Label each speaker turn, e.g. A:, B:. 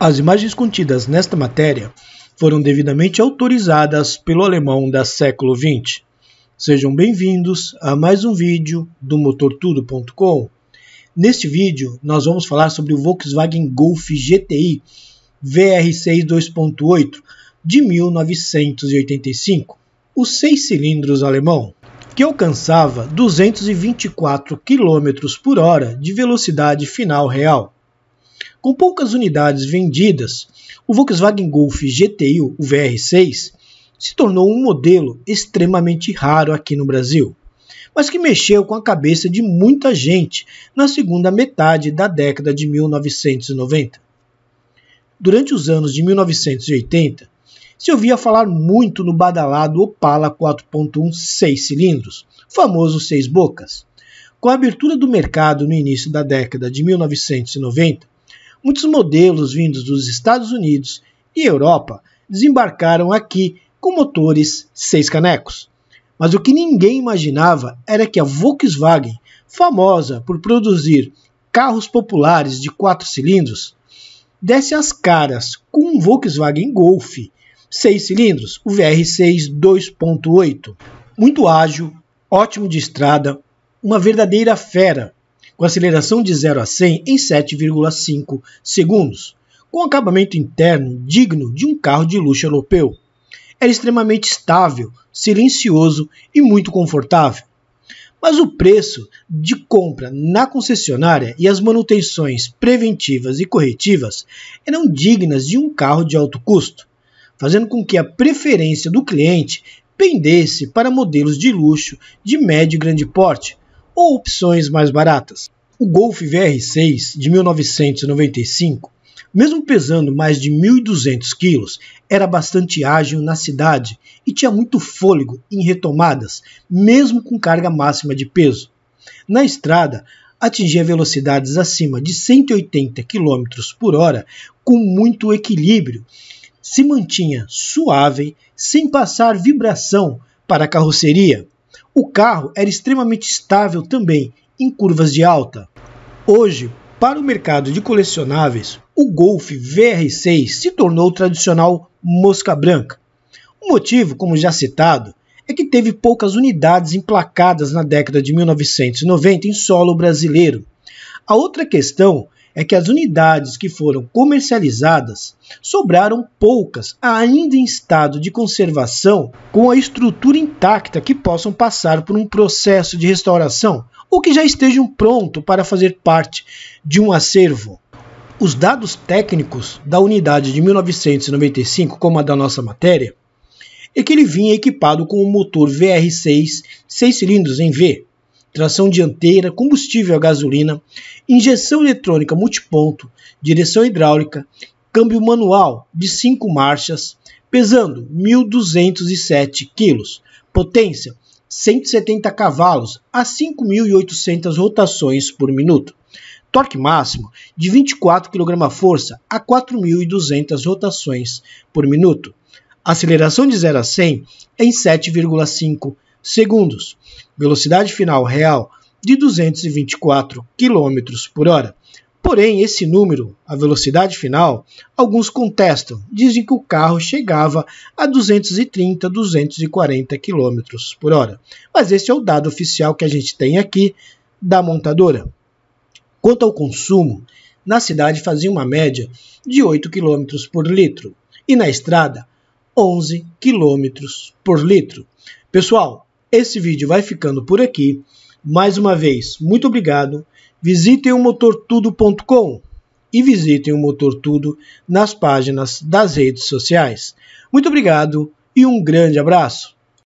A: As imagens contidas nesta matéria foram devidamente autorizadas pelo alemão da século XX. Sejam bem-vindos a mais um vídeo do motortudo.com. Neste vídeo, nós vamos falar sobre o Volkswagen Golf GTI VR6 2.8 de 1985, o seis cilindros alemão, que alcançava 224 km por hora de velocidade final real. Com poucas unidades vendidas, o Volkswagen Golf GTI, o VR6, se tornou um modelo extremamente raro aqui no Brasil, mas que mexeu com a cabeça de muita gente na segunda metade da década de 1990. Durante os anos de 1980, se ouvia falar muito no badalado Opala 4.1 6 cilindros, famoso seis bocas. Com a abertura do mercado no início da década de 1990, muitos modelos vindos dos Estados Unidos e Europa desembarcaram aqui com motores seis canecos. Mas o que ninguém imaginava era que a Volkswagen, famosa por produzir carros populares de quatro cilindros, desse as caras com um Volkswagen Golf, seis cilindros, o VR6 2.8. Muito ágil, ótimo de estrada, uma verdadeira fera com aceleração de 0 a 100 em 7,5 segundos, com acabamento interno digno de um carro de luxo europeu. Era extremamente estável, silencioso e muito confortável. Mas o preço de compra na concessionária e as manutenções preventivas e corretivas eram dignas de um carro de alto custo, fazendo com que a preferência do cliente pendesse para modelos de luxo de médio e grande porte, ou opções mais baratas. O Golf VR6 de 1995, mesmo pesando mais de 1.200 quilos, era bastante ágil na cidade e tinha muito fôlego em retomadas, mesmo com carga máxima de peso. Na estrada, atingia velocidades acima de 180 km por hora com muito equilíbrio. Se mantinha suave, sem passar vibração para a carroceria. O carro era extremamente estável também em curvas de alta. Hoje, para o mercado de colecionáveis, o Golf VR6 se tornou o tradicional mosca branca. O motivo, como já citado, é que teve poucas unidades emplacadas na década de 1990 em solo brasileiro. A outra questão é que as unidades que foram comercializadas sobraram poucas ainda em estado de conservação com a estrutura intacta que possam passar por um processo de restauração ou que já estejam pronto para fazer parte de um acervo. Os dados técnicos da unidade de 1995, como a da nossa matéria, é que ele vinha equipado com um motor VR6 6 cilindros em V, tração dianteira, combustível a gasolina, injeção eletrônica multiponto, direção hidráulica, câmbio manual de 5 marchas, pesando 1.207 kg, potência 170 cavalos a 5.800 rotações por minuto, torque máximo de 24 kgf a 4.200 rotações por minuto, aceleração de 0 a 100 em 7,5 segundos, velocidade final real de 224 km por hora. Porém, esse número, a velocidade final, alguns contestam. Dizem que o carro chegava a 230, 240 km por hora. Mas esse é o dado oficial que a gente tem aqui da montadora. Quanto ao consumo, na cidade fazia uma média de 8 km por litro e na estrada 11 km por litro. Pessoal, esse vídeo vai ficando por aqui. Mais uma vez, muito obrigado. Visitem o motortudo.com e visitem o Motor Tudo nas páginas das redes sociais. Muito obrigado e um grande abraço.